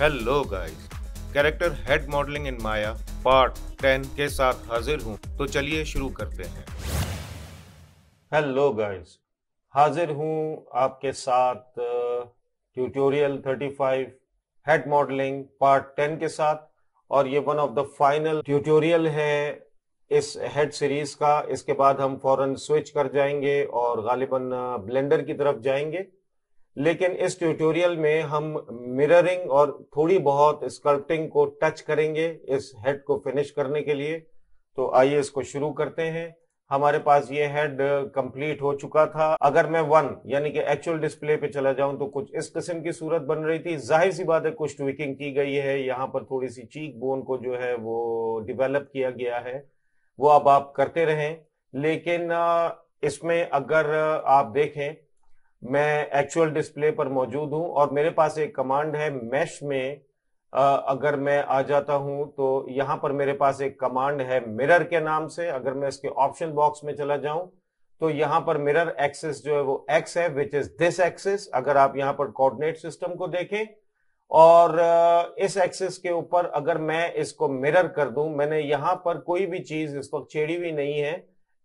hello guys character head modelling in Maya part 10 के साथ हाजिर हूं तो चलिए शुरू करते हैं हेलो गाइस हाजिर हूं आपके साथ ट्यूटोरियल 35 हेड मॉडलिंग पार्ट 10 के साथ और ये one of the final tutorial है इस हेड सीरीज का इसके बाद हम फौरन स्विच कर जाएंगे और गालिबन ब्लेंडर की तरफ जाएंगे लेकिन इस ट्यूटोरियल में हम मिररिंग और थोड़ी बहुत स्कल्पटिंग को टच करेंगे इस हेड को फिनिश करने के लिए तो आइए इसको शुरू करते हैं हमारे पास ये हेड कंप्लीट uh, हो चुका था अगर मैं वन यानी कि एक्चुअल डिस्प्ले पे चला जाऊं तो कुछ इस किस्म की सूरत बन रही थी जाहिर सी बात है कुछ ट्विकिंग की गई है यहाँ पर थोड़ी सी चीक बोन को जो है वो डिवेलप किया गया है वो अब आप करते रहें लेकिन uh, इसमें अगर uh, आप देखें मैं एक्चुअल डिस्प्ले पर मौजूद हूं और मेरे पास एक कमांड है मैश में आ, अगर मैं आ जाता हूं तो यहां पर मेरे पास एक कमांड है मिरर के नाम से अगर मैं इसके ऑप्शन बॉक्स में चला जाऊं तो यहां पर मिरर एक्सेस जो है वो एक्स है विच इज दिस एक्सेस अगर आप यहां पर कोऑर्डिनेट सिस्टम को देखें और इस एक्सेस के ऊपर अगर मैं इसको मिरर कर दूं मैंने यहां पर कोई भी चीज इस वक्त छेड़ी हुई नहीं है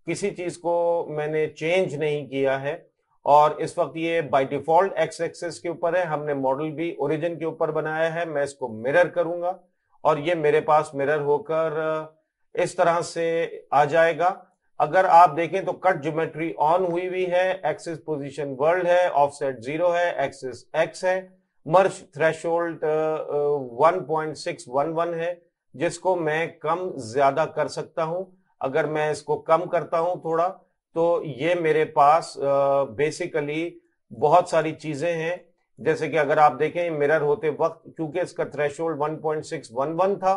किसी चीज को मैंने चेंज नहीं किया है और इस वक्त ये बाय डिफॉल्ट एक्स एक्सेस के ऊपर है हमने मॉडल भी ओरिजिन के ऊपर बनाया है मैं इसको मिरर करूंगा और ये मेरे पास मिरर होकर इस तरह से आ जाएगा अगर आप देखें तो कट ज्योमेट्री ऑन हुई हुई है एक्सिस पोजीशन वर्ल्ड है ऑफसेट जीरो है एक्सिस एक्स है मर्ज थ्रेश वन है जिसको मैं कम ज्यादा कर सकता हूं अगर मैं इसको कम करता हूं थोड़ा तो ये मेरे पास बेसिकली बहुत सारी चीजें हैं जैसे कि अगर आप देखें मिरर होते वक्त क्योंकि इसका थ्रेश 1.611 था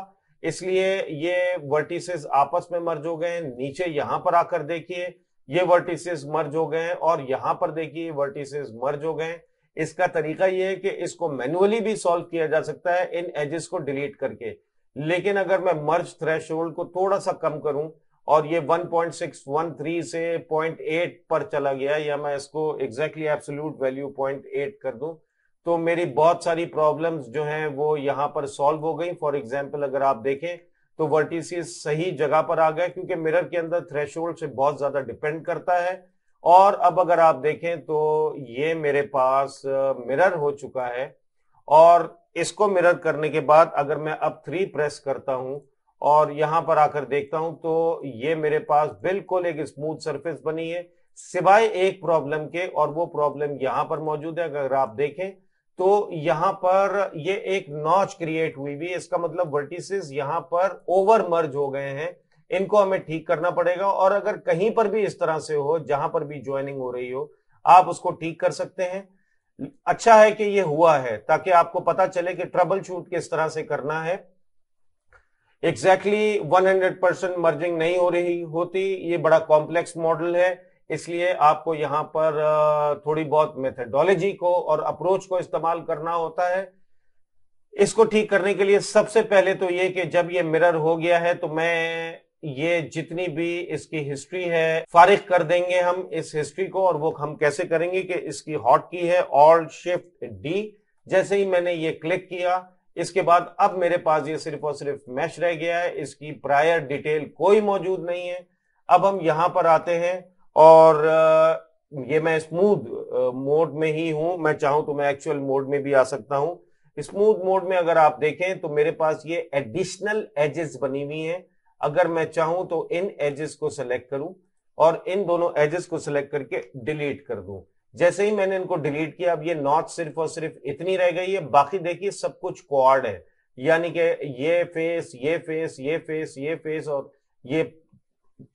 इसलिए ये वर्टिसेस आपस में मर्ज हो गए नीचे यहां पर आकर देखिए ये वर्टिसेस मर्ज हो गए और यहां पर देखिए वर्टिसेस मर्ज हो गए इसका तरीका यह है कि इसको मैनुअली भी सॉल्व किया जा सकता है इन एजेस को डिलीट करके लेकिन अगर मैं मर्ज थ्रेश को थोड़ा सा कम करूं और ये 1.613 से 0.8 पर चला गया या मैं इसको एग्जैक्टली एब्सोल्यूट वैल्यू 0.8 कर दूं तो मेरी बहुत सारी प्रॉब्लम्स जो हैं वो यहाँ पर सॉल्व हो गई फॉर एग्जाम्पल अगर आप देखें तो वर्टिसेस सही जगह पर आ गए क्योंकि मिरर के अंदर थ्रेशोल्ड से बहुत ज़्यादा डिपेंड करता है और अब अगर आप देखें तो ये मेरे पास मिरर हो चुका है और इसको मिरर करने के बाद अगर मैं अब थ्री प्रेस करता हूं और यहां पर आकर देखता हूं तो ये मेरे पास बिल्कुल एक स्मूथ सरफेस बनी है सिवाय एक प्रॉब्लम के और वो प्रॉब्लम यहां पर मौजूद है अगर आप देखें तो यहां पर ये एक नॉच क्रिएट हुई भी इसका मतलब वर्टिसेस यहां पर ओवर मर्ज हो गए हैं इनको हमें ठीक करना पड़ेगा और अगर कहीं पर भी इस तरह से हो जहां पर भी ज्वाइनिंग हो रही हो आप उसको ठीक कर सकते हैं अच्छा है कि ये हुआ है ताकि आपको पता चले कि ट्रबल शूट किस तरह से करना है exactly one hundred percent merging नहीं हो रही होती ये बड़ा कॉम्प्लेक्स मॉडल है इसलिए आपको यहाँ पर थोड़ी बहुत मेथडोलॉजी को और अप्रोच को इस्तेमाल करना होता है इसको ठीक करने के लिए सबसे पहले तो ये कि जब ये मिरर हो गया है तो मैं ये जितनी भी इसकी हिस्ट्री है फारिग कर देंगे हम इस हिस्ट्री को और वो हम कैसे करेंगे कि इसकी हॉट की है ऑल शिफ्ट डी जैसे ही मैंने ये क्लिक किया इसके बाद अब मेरे पास ये सिर्फ और सिर्फ मैश रह गया है इसकी प्रायर डिटेल कोई मौजूद नहीं है अब हम यहां पर आते हैं और ये मैं स्मूथ मोड में ही हूं मैं चाहूं तो मैं एक्चुअल मोड में भी आ सकता हूं स्मूथ मोड में अगर आप देखें तो मेरे पास ये एडिशनल एजेस बनी हुई हैं अगर मैं चाहूं तो इन एजेस को सिलेक्ट करूं और इन दोनों एजेस को सिलेक्ट करके डिलीट कर दूं जैसे ही मैंने इनको डिलीट किया अब ये नॉर्थ सिर्फ और सिर्फ इतनी रह गई है बाकी देखिए सब कुछ क्वाड है यानी कि ये फेस ये फेस ये फेस ये फेस और ये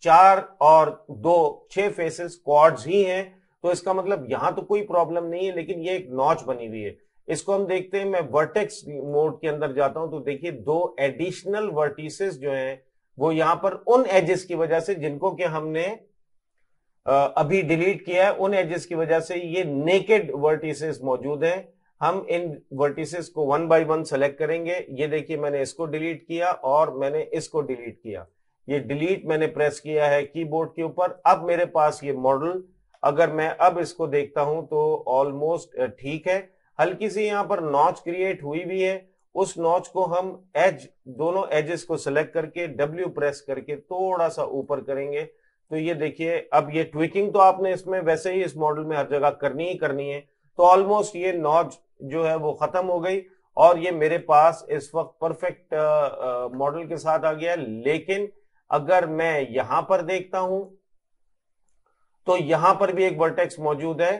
चार और दो छह फेसेस क्वाड्स ही हैं तो इसका मतलब यहां तो कोई प्रॉब्लम नहीं है लेकिन ये एक नॉच बनी हुई है इसको हम देखते हैं मैं वर्टेक्स मोड के अंदर जाता हूं तो देखिए दो एडिशनल वर्टिसेस जो हैं वो यहां पर उन एजेस की वजह से जिनको कि हमने अभी डिलीट किया है उन एजेस की वजह से ये नेकेड वर्टिसेस मौजूद हैं हम इन वर्टिसेस को वन बाय वन सेलेक्ट करेंगे ये देखिए मैंने इसको डिलीट किया और मैंने इसको डिलीट किया ये डिलीट मैंने प्रेस किया है कीबोर्ड के ऊपर अब मेरे पास ये मॉडल अगर मैं अब इसको देखता हूं तो ऑलमोस्ट ठीक है हल्की सी यहां पर नॉच क्रिएट हुई भी है उस नॉच को हम एज दोनों एजेस को सिलेक्ट करके डब्ल्यू प्रेस करके थोड़ा सा ऊपर करेंगे तो ये देखिए अब ये ट्विकिंग तो आपने इसमें वैसे ही इस मॉडल में हर जगह करनी ही करनी है तो ऑलमोस्ट ये नॉच जो है वो खत्म हो गई और ये मेरे पास इस वक्त परफेक्ट मॉडल के साथ आ गया लेकिन अगर मैं यहां पर देखता हूं तो यहां पर भी एक वर्टेक्स मौजूद है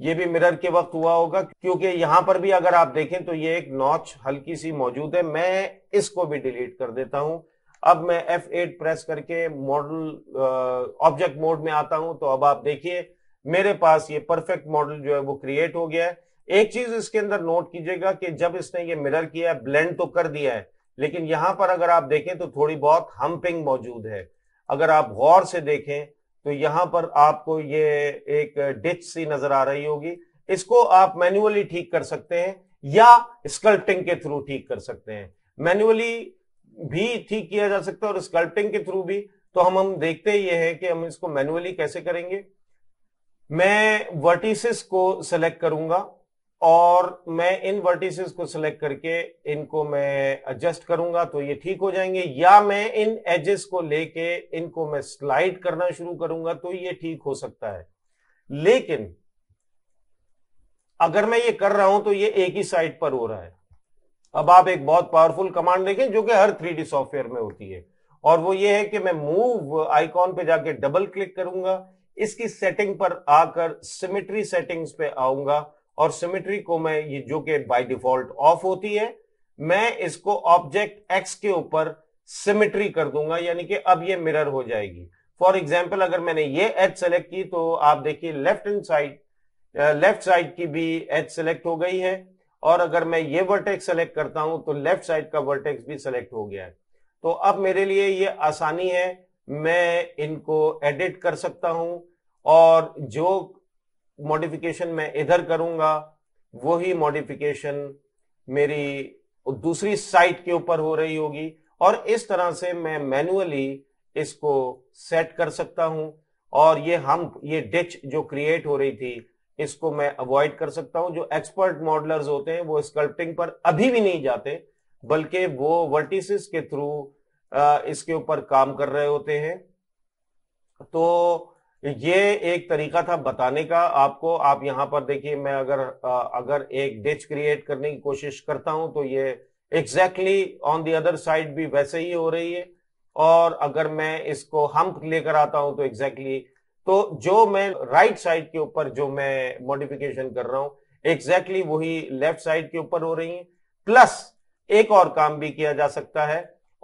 ये भी मिरर के वक्त हुआ होगा क्योंकि यहां पर भी अगर आप देखें तो ये एक नॉच हल्की सी मौजूद है मैं इसको भी डिलीट कर देता हूं अब मैं F8 प्रेस करके मॉडल ऑब्जेक्ट मोड में आता हूं तो अब आप देखिए मेरे पास ये परफेक्ट मॉडल जो है वो क्रिएट हो गया है एक चीज इसके अंदर नोट कीजिएगा कि जब इसने ये मिरर किया है ब्लेंड तो कर दिया है लेकिन यहां पर अगर आप देखें तो थोड़ी बहुत हम्पिंग मौजूद है अगर आप गौर से देखें तो यहां पर आपको ये एक डिच सी नजर आ रही होगी इसको आप मैन्युअली ठीक कर सकते हैं या स्कल्पिंग के थ्रू ठीक कर सकते हैं मैन्युअली भी ठीक किया जा सकता है और स्कल्पिंग के थ्रू भी तो हम हम देखते ये है कि हम इसको मैनुअली कैसे करेंगे मैं वर्टिसेस को सेलेक्ट करूंगा और मैं इन वर्टिसेस को सेलेक्ट करके इनको मैं एडजस्ट करूंगा तो ये ठीक हो जाएंगे या मैं इन एजेस को लेके इनको मैं स्लाइड करना शुरू करूंगा तो ये ठीक हो सकता है लेकिन अगर मैं ये कर रहा हूं तो ये एक ही साइड पर हो रहा है अब आप एक बहुत पावरफुल कमांड देखें जो कि हर थ्री सॉफ्टवेयर में होती है और वो ये है कि मैं मूव आइकॉन पे जाके डबल क्लिक करूंगा इसकी सेटिंग पर आकर सिमिट्री सेटिंग्स पे आऊंगा और सिमिट्री को मैं ये जो कि बाय डिफॉल्ट ऑफ होती है मैं इसको ऑब्जेक्ट एक्स के ऊपर सिमिट्री कर दूंगा यानी कि अब ये मिरर हो जाएगी फॉर एग्जाम्पल अगर मैंने ये एच सेलेक्ट की तो आप देखिए left hand side left side की भी एच सेलेक्ट हो गई है और अगर मैं ये वर्टेक्स सेलेक्ट करता हूं तो लेफ्ट साइड का वर्टेक्स भी सेलेक्ट हो गया है तो अब मेरे लिए ये आसानी है मैं इनको एडिट कर सकता हूं और जो मॉडिफिकेशन मैं इधर करूंगा वही मॉडिफिकेशन मेरी दूसरी साइट के ऊपर हो रही होगी और इस तरह से मैं मैनुअली इसको सेट कर सकता हूं और ये हम ये डिच जो क्रिएट हो रही थी इसको मैं अवॉइड कर सकता हूं जो एक्सपर्ट मॉडलर्स होते हैं वो स्कल्पटिंग पर अभी भी नहीं जाते बल्कि वो वर्टिसेस के थ्रू इसके ऊपर काम कर रहे होते हैं तो ये एक तरीका था बताने का आपको आप यहां पर देखिए मैं अगर अगर एक डिच क्रिएट करने की कोशिश करता हूं तो ये exactly on the other side भी वैसे ही हो रही है और अगर मैं इसको हम्प लेकर आता हूं तो एग्जैक्टली exactly तो जो मैं राइट साइड के ऊपर जो मैं मॉडिफिकेशन कर रहा हूं एग्जैक्टली exactly वही लेफ्ट साइड के ऊपर हो रही है प्लस एक और काम भी किया जा सकता है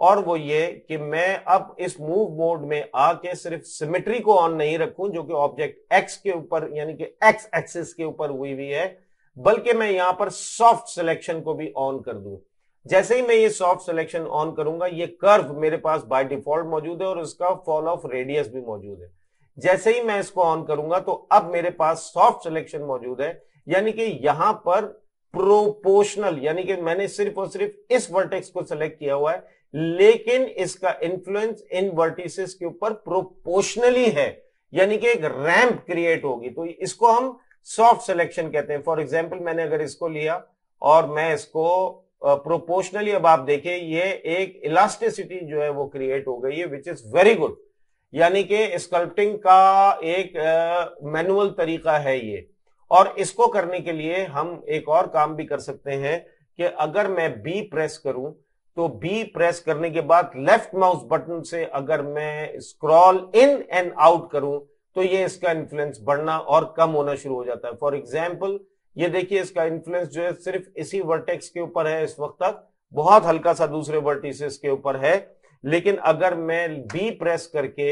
और वो ये कि मैं अब इस मूव मोड में आके सिर्फ सिमेट्री को ऑन नहीं रखूं जो कि ऑब्जेक्ट एक्स के ऊपर यानी कि एक्स एक्सिस के ऊपर हुई हुई है बल्कि मैं यहां पर सॉफ्ट सिलेक्शन को भी ऑन कर दूं जैसे ही मैं ये सॉफ्ट सिलेक्शन ऑन करूंगा ये कर्व मेरे पास बाय डिफॉल्ट मौजूद है और उसका फॉल ऑफ रेडियस भी मौजूद है जैसे ही मैं इसको ऑन करूंगा तो अब मेरे पास सॉफ्ट सिलेक्शन मौजूद है यानी कि यहां पर प्रोपोर्शनल यानी कि मैंने सिर्फ और सिर्फ इस वर्टेक्स को सिलेक्ट किया हुआ है लेकिन इसका इंफ्लुएंस इन वर्टिसेस के ऊपर प्रोपोर्शनली है यानी कि एक रैंप क्रिएट होगी तो इसको हम सॉफ्ट सिलेक्शन कहते हैं फॉर एग्जाम्पल मैंने अगर इसको लिया और मैं इसको प्रोपोर्शनली अब आप देखें ये एक इलास्टिसिटी जो है वो क्रिएट हो गई है विच इज वेरी गुड यानी कि स्कल्पटिंग का एक मैनुअल तरीका है ये और इसको करने के लिए हम एक और काम भी कर सकते हैं कि अगर मैं बी प्रेस करूं तो बी प्रेस करने के बाद लेफ्ट माउस बटन से अगर मैं स्क्रॉल इन एंड आउट करूं तो ये इसका इन्फ्लुएंस बढ़ना और कम होना शुरू हो जाता है फॉर एग्जाम्पल ये देखिए इसका इन्फ्लुएंस जो है सिर्फ इसी वर्टेक्स के ऊपर है इस वक्त तक बहुत हल्का सा दूसरे वर्टिस के ऊपर है लेकिन अगर मैं बी प्रेस करके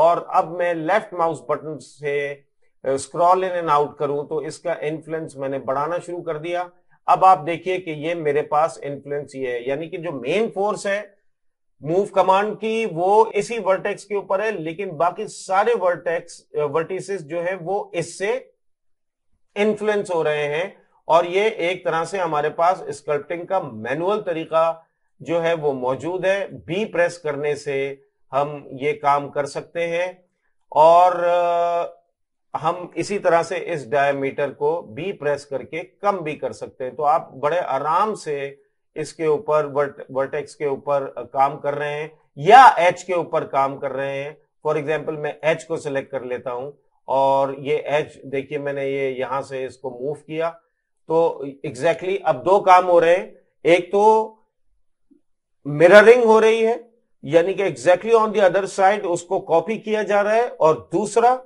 और अब मैं लेफ्ट माउस बटन से स्क्रॉल इन एंड आउट करूं तो इसका इन्फ्लुएंस मैंने बढ़ाना शुरू कर दिया अब आप देखिए कि ये मेरे पास इन्फ्लुएंस ये है यानी कि जो मेन फोर्स है मूव कमांड की वो इसी वर्टेक्स के ऊपर है लेकिन बाकी सारे वर्टेक्स वर्टिसेस जो है वो इससे इन्फ्लुएंस हो रहे हैं और ये एक तरह से हमारे पास स्कल्पिंग का मैनुअल तरीका जो है वो मौजूद है बी प्रेस करने से हम ये काम कर सकते हैं और हम इसी तरह से इस डायमीटर को बी प्रेस करके कम भी कर सकते हैं तो आप बड़े आराम से इसके ऊपर वर्टेक्स के ऊपर काम कर रहे हैं या एच के ऊपर काम कर रहे हैं फॉर एग्जाम्पल मैं एच को सिलेक्ट कर लेता हूं और ये एच देखिए मैंने ये यहां से इसको मूव किया तो एग्जैक्टली exactly अब दो काम हो रहे हैं एक तो मिररिंग हो रही है यानी कि exactly on the other side उसको कॉपी किया जा रहा है और दूसरा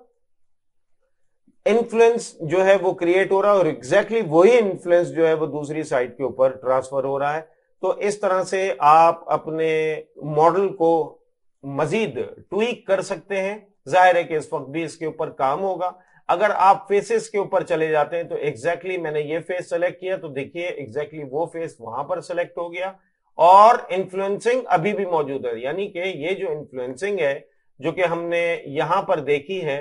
इन्फ्लुएंस जो है वो क्रिएट हो रहा है और एग्जैक्टली exactly वही इन्फ्लुएंस जो है वो दूसरी साइड के ऊपर ट्रांसफर हो रहा है तो इस तरह से आप अपने मॉडल को मजीद ट्वीक कर सकते हैं जाहिर है कि इस वक्त भी इसके ऊपर काम होगा अगर आप फेसेस के ऊपर चले जाते हैं तो एग्जैक्टली exactly मैंने ये फेस सेलेक्ट किया तो देखिए एग्जैक्टली exactly वो फेस वहां पर सेलेक्ट हो गया और इन्फ्लुएंसिंग अभी भी मौजूद है यानी कि ये जो इन्फ्लुएंसिंग है जो कि हमने यहां पर देखी है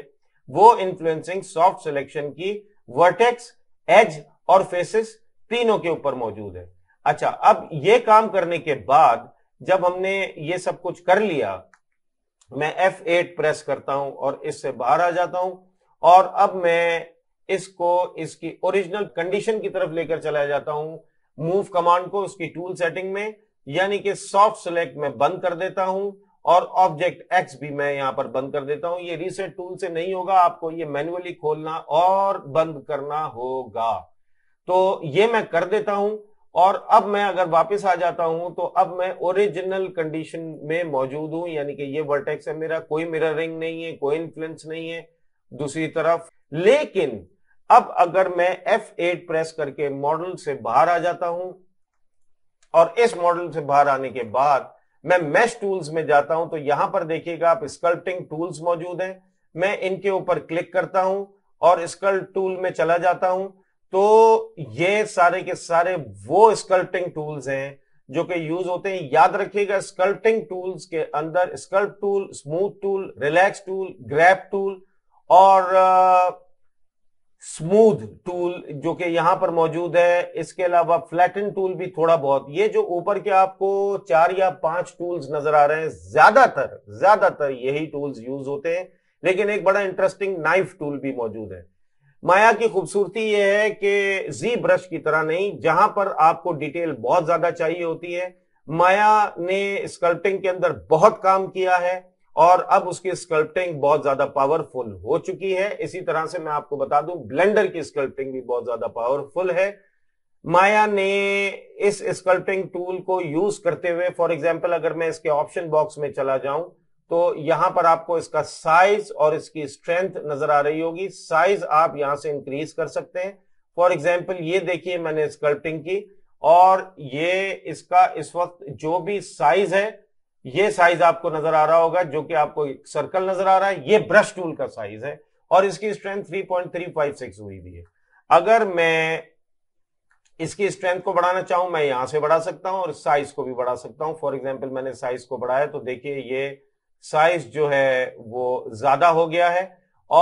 वो इन्फ्लुएंसिंग सॉफ्ट सिलेक्शन की वर्टेक्स एज और फेसिस तीनों के ऊपर मौजूद है अच्छा अब ये काम करने के बाद जब हमने ये सब कुछ कर लिया मैं F8 प्रेस करता हूं और इससे बाहर आ जाता हूं और अब मैं इसको इसकी ओरिजिनल कंडीशन की तरफ लेकर चला जाता हूं मूव कमांड को उसकी टूल सेटिंग में यानी कि सॉफ्ट सिलेक्ट में बंद कर देता हूं और ऑब्जेक्ट एक्स भी मैं यहां पर बंद कर देता हूं ये रीसेट टूल से नहीं होगा आपको ये मैनुअली खोलना और बंद करना होगा तो ये मैं कर देता हूं और अब मैं अगर वापस आ जाता हूं तो अब मैं ओरिजिनल कंडीशन में मौजूद हूं यानी कि ये वर्टेक्स है मेरा कोई मिररिंग नहीं है कोई इन्फ्लुएंस नहीं है दूसरी तरफ लेकिन अब अगर मैं F8 प्रेस करके मॉडल से बाहर आ जाता हूं और इस मॉडल से बाहर आने के बाद मैं मैश टूल्स में जाता हूं तो यहां पर देखिएगा आप स्कल्पिंग टूल्स मौजूद हैं मैं इनके ऊपर क्लिक करता हूं और स्कल्प टूल में चला जाता हूं तो ये सारे के सारे वो स्कल्पिंग टूल्स हैं जो कि यूज होते हैं याद रखिएगा स्कल्पिंग टूल्स के अंदर sculpt tool smooth tool relax tool grab tool और स्मूथ टूल जो कि यहां पर मौजूद है इसके अलावा फ्लैटन टूल भी थोड़ा बहुत ये जो ऊपर के आपको चार या पांच टूल्स नजर आ रहे हैं ज्यादातर ज्यादातर यही टूल्स यूज होते हैं लेकिन एक बड़ा इंटरेस्टिंग नाइफ टूल भी मौजूद है माया की खूबसूरती यह है कि जी ब्रश की तरह नहीं जहां पर आपको डिटेल बहुत ज्यादा चाहिए होती है माया ने स्कल्पिंग के अंदर बहुत काम किया है और अब उसकी स्कल्पटिंग बहुत ज्यादा पावरफुल हो चुकी है इसी तरह से मैं आपको बता दूं ब्लेंडर की स्कल्पटिंग भी बहुत ज्यादा पावरफुल है माया ने इस स्कल्पटिंग टूल को यूज करते हुए फॉर एग्जाम्पल अगर मैं इसके ऑप्शन बॉक्स में चला जाऊं तो यहां पर आपको इसका साइज और इसकी स्ट्रेंथ नजर आ रही होगी साइज आप यहां से इंक्रीज कर सकते हैं फॉर एग्जाम्पल ये देखिए मैंने स्कल्पटिंग की और ये इसका इस वक्त जो भी साइज है ये साइज आपको नजर आ रहा होगा जो कि आपको सर्कल नजर आ रहा है ये ब्रश टूल का साइज है और इसकी स्ट्रेंथ 3.356 हुई भी है अगर मैं इसकी स्ट्रेंथ को बढ़ाना चाहूं मैं यहां से बढ़ा सकता हूं और साइज को भी बढ़ा सकता हूं फॉर एग्जाम्पल मैंने साइज को बढ़ाया तो देखिए ये साइज जो है वो ज्यादा हो गया है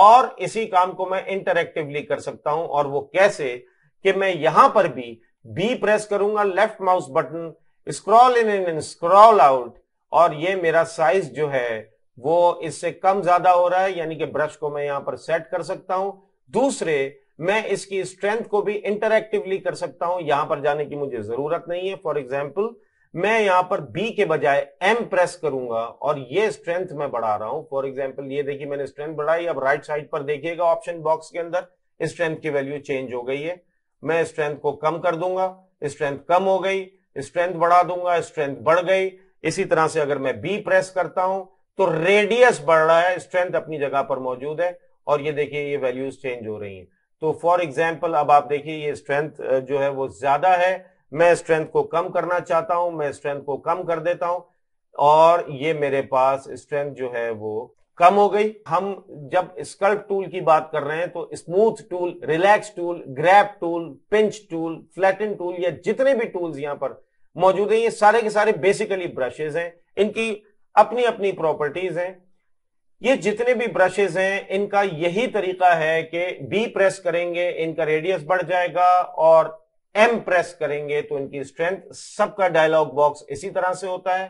और इसी काम को मैं इंटरक्टिवली कर सकता हूं और वो कैसे कि मैं यहां पर भी बी प्रेस करूंगा left mouse button scroll in and scroll out और ये मेरा साइज जो है वो इससे कम ज्यादा हो रहा है यानी कि ब्रश को मैं यहां पर सेट कर सकता हूं दूसरे मैं इसकी स्ट्रेंथ को भी इंटरक्टिवली कर सकता हूं यहां पर जाने की मुझे जरूरत नहीं है फॉर एग्जाम्पल मैं यहां पर बी के बजाय एम प्रेस करूंगा और ये स्ट्रेंथ मैं बढ़ा रहा हूं फॉर एग्जाम्पल ये देखिए मैंने स्ट्रेंथ बढ़ाई अब राइट साइड पर देखिएगा ऑप्शन बॉक्स के अंदर स्ट्रेंथ की वैल्यू चेंज हो गई है मैं स्ट्रेंथ को कम कर दूंगा स्ट्रेंथ कम हो गई स्ट्रेंथ बढ़ा दूंगा स्ट्रेंथ बढ़ गई इसी तरह से अगर मैं बी प्रेस करता हूं तो रेडियस बढ़ रहा है स्ट्रेंथ अपनी जगह पर मौजूद है और ये देखिए ये वैल्यूज चेंज हो रही हैं तो फॉर एग्जाम्पल अब आप देखिए ये स्ट्रेंथ जो है वो ज्यादा है मैं स्ट्रेंथ को कम करना चाहता हूं मैं स्ट्रेंथ को कम कर देता हूं और ये मेरे पास स्ट्रेंथ जो है वो कम हो गई हम जब स्कल्प टूल की बात कर रहे हैं तो smooth tool relax tool grab tool pinch tool flatten tool या जितने भी टूल्स यहां पर मौजूद है ये सारे के सारे बेसिकली ब्रशेज हैं इनकी अपनी अपनी प्रॉपर्टीज हैं ये जितने भी ब्रशेज हैं इनका यही तरीका है कि बी प्रेस करेंगे इनका रेडियस बढ़ जाएगा और एम प्रेस करेंगे तो इनकी स्ट्रेंथ सबका डायलॉग बॉक्स इसी तरह से होता है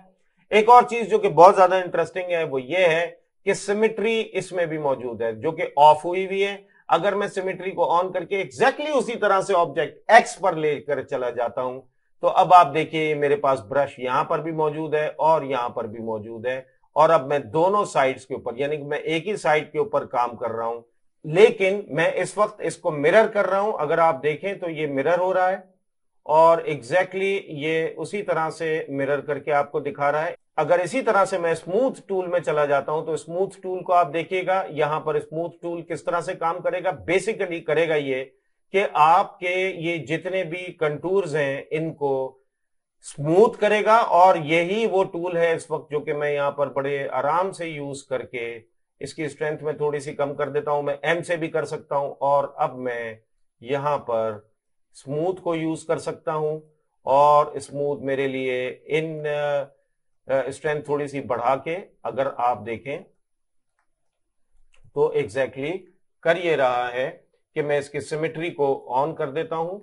एक और चीज जो कि बहुत ज्यादा इंटरेस्टिंग है वो ये है कि सिमिट्री इसमें भी मौजूद है जो कि ऑफ हुई हुई है अगर मैं सिमिट्री को ऑन करके एग्जैक्टली exactly उसी तरह से ऑब्जेक्ट एक्स पर लेकर चला जाता हूं तो अब आप देखिए मेरे पास ब्रश यहां पर भी मौजूद है और यहां पर भी मौजूद है और अब मैं दोनों साइड्स के ऊपर यानी कि मैं एक ही साइड के ऊपर काम कर रहा हूं लेकिन मैं इस वक्त इसको मिरर कर रहा हूं अगर आप देखें तो ये मिरर हो रहा है और एग्जैक्टली exactly ये उसी तरह से मिरर करके आपको दिखा रहा है अगर इसी तरह से मैं स्मूथ टूल में चला जाता हूं तो स्मूथ टूल को आप देखिएगा यहां पर स्मूथ टूल किस तरह से काम करेगा बेसिकली करेगा ये कि आपके ये जितने भी कंटूर्स हैं इनको स्मूथ करेगा और यही वो टूल है इस वक्त जो कि मैं यहां पर बड़े आराम से यूज करके इसकी स्ट्रेंथ में थोड़ी सी कम कर देता हूं मैं एम से भी कर सकता हूं और अब मैं यहां पर स्मूथ को यूज कर सकता हूं और स्मूथ मेरे लिए इन स्ट्रेंथ थोड़ी सी बढ़ा के अगर आप देखें तो एग्जैक्टली exactly कर ये रहा है कि मैं इसकी सिमिट्री को ऑन कर देता हूं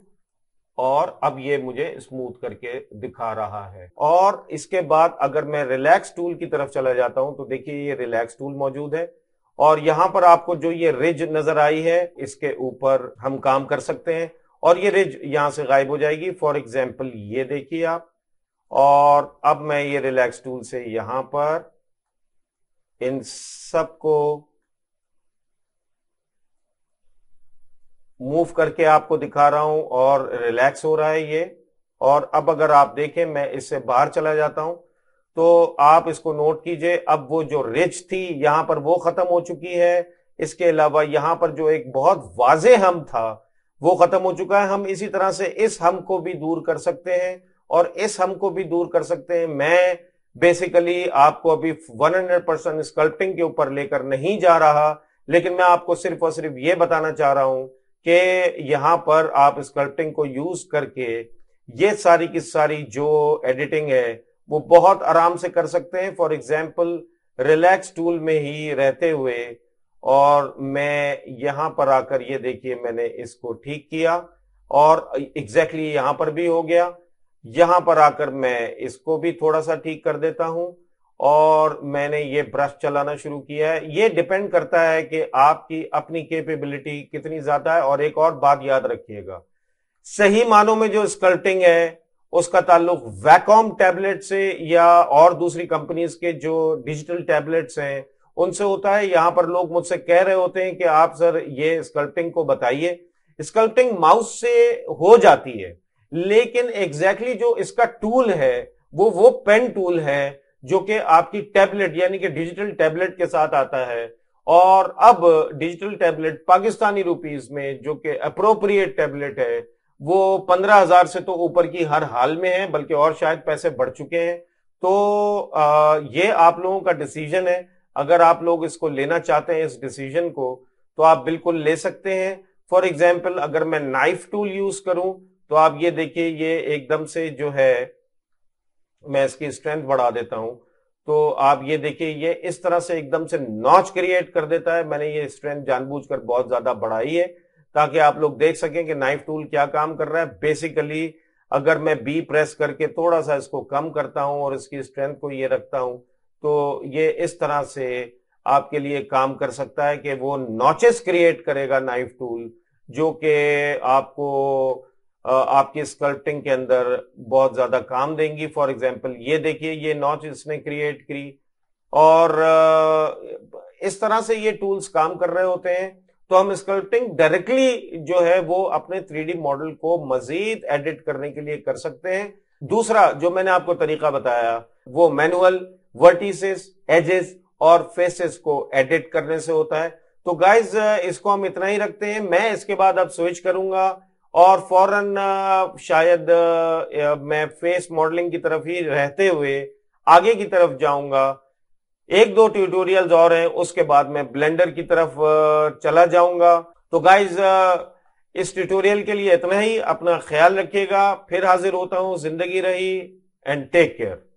और अब ये मुझे स्मूथ करके दिखा रहा है और इसके बाद अगर मैं रिलैक्स टूल की तरफ चला जाता हूं तो देखिए ये रिलैक्स टूल मौजूद है और यहां पर आपको जो ये रिज नजर आई है इसके ऊपर हम काम कर सकते हैं और ये रिज यहां से गायब हो जाएगी फॉर एग्जाम्पल ये देखिए आप और अब मैं ये रिलैक्स टूल से यहां पर इन सबको मूव करके आपको दिखा रहा हूं और रिलैक्स हो रहा है ये और अब अगर आप देखें मैं इससे बाहर चला जाता हूं तो आप इसको नोट कीजिए अब वो जो रिच थी यहां पर वो खत्म हो चुकी है इसके अलावा यहां पर जो एक बहुत वाजे हम था वो खत्म हो चुका है हम इसी तरह से इस हम को भी दूर कर सकते हैं और इस हम को भी दूर कर सकते हैं मैं बेसिकली आपको अभी 100 परसेंट स्कल्पिंग के ऊपर लेकर नहीं जा रहा लेकिन मैं आपको सिर्फ और सिर्फ ये बताना चाह रहा हूं कि यहाँ पर आप स्कल्पिंग को यूज करके ये सारी की सारी जो एडिटिंग है वो बहुत आराम से कर सकते हैं फॉर एग्जाम्पल रिलैक्स टूल में ही रहते हुए और मैं यहाँ पर आकर ये देखिए मैंने इसको ठीक किया और एग्जैक्टली exactly यहाँ पर भी हो गया यहाँ पर आकर मैं इसको भी थोड़ा सा ठीक कर देता हूँ और मैंने ये ब्रश चलाना शुरू किया है ये डिपेंड करता है कि आपकी अपनी कैपेबिलिटी कितनी ज्यादा है और एक और बात याद रखिएगा सही मानों में जो स्कल्टिंग है उसका ताल्लुक वैकॉम टैबलेट से या और दूसरी कंपनीज के जो डिजिटल टैबलेट्स हैं उनसे होता है यहां पर लोग मुझसे कह रहे होते हैं कि आप सर ये स्कल्टिंग को बताइए स्कल्टिंग माउस से हो जाती है लेकिन एग्जैक्टली exactly जो इसका टूल है वो वो पेन टूल है जो कि आपकी टैबलेट यानी कि डिजिटल टैबलेट के साथ आता है और अब डिजिटल टैबलेट पाकिस्तानी रुपीस में जो कि अप्रोप्रिएट टैबलेट है वो पंद्रह हजार से तो ऊपर की हर हाल में है बल्कि और शायद पैसे बढ़ चुके हैं तो आ, ये आप लोगों का डिसीजन है अगर आप लोग इसको लेना चाहते हैं इस डिसीजन को तो आप बिल्कुल ले सकते हैं फॉर एग्जाम्पल अगर मैं नाइफ टूल यूज करूं तो आप ये देखिए ये एकदम से जो है मैं इसकी स्ट्रेंथ बढ़ा देता हूं तो आप ये देखिए ये इस तरह से एकदम से नॉच क्रिएट कर देता है मैंने ये स्ट्रेंथ जानबूझकर बहुत ज्यादा बढ़ाई है ताकि आप लोग देख सकें कि नाइफ टूल क्या काम कर रहा है बेसिकली अगर मैं बी प्रेस करके थोड़ा सा इसको कम करता हूं और इसकी स्ट्रेंथ को ये रखता हूं तो ये इस तरह से आपके लिए काम कर सकता है कि वो नॉचेस क्रिएट करेगा नाइफ टूल जो कि आपको आपके स्कल्पटिंग के अंदर बहुत ज्यादा काम देंगी फॉर एग्जाम्पल ये देखिए ये नॉच इसने क्रिएट करी और इस तरह से ये टूल्स काम कर रहे होते हैं तो हम स्कल्पिंग डायरेक्टली जो है वो अपने थ्री मॉडल को मजीद एडिट करने के लिए कर सकते हैं दूसरा जो मैंने आपको तरीका बताया वो मैनुअल वर्टिसेस एजेस और फेसेस को एडिट करने से होता है तो गाइज इसको हम इतना ही रखते हैं मैं इसके बाद अब स्विच करूंगा और फौरन शायद मैं फेस मॉडलिंग की तरफ ही रहते हुए आगे की तरफ जाऊंगा एक दो ट्यूटोरियल्स और हैं उसके बाद मैं ब्लेंडर की तरफ चला जाऊंगा तो गाइज इस ट्यूटोरियल के लिए इतना ही अपना ख्याल रखिएगा फिर हाजिर होता हूं जिंदगी रही एंड टेक केयर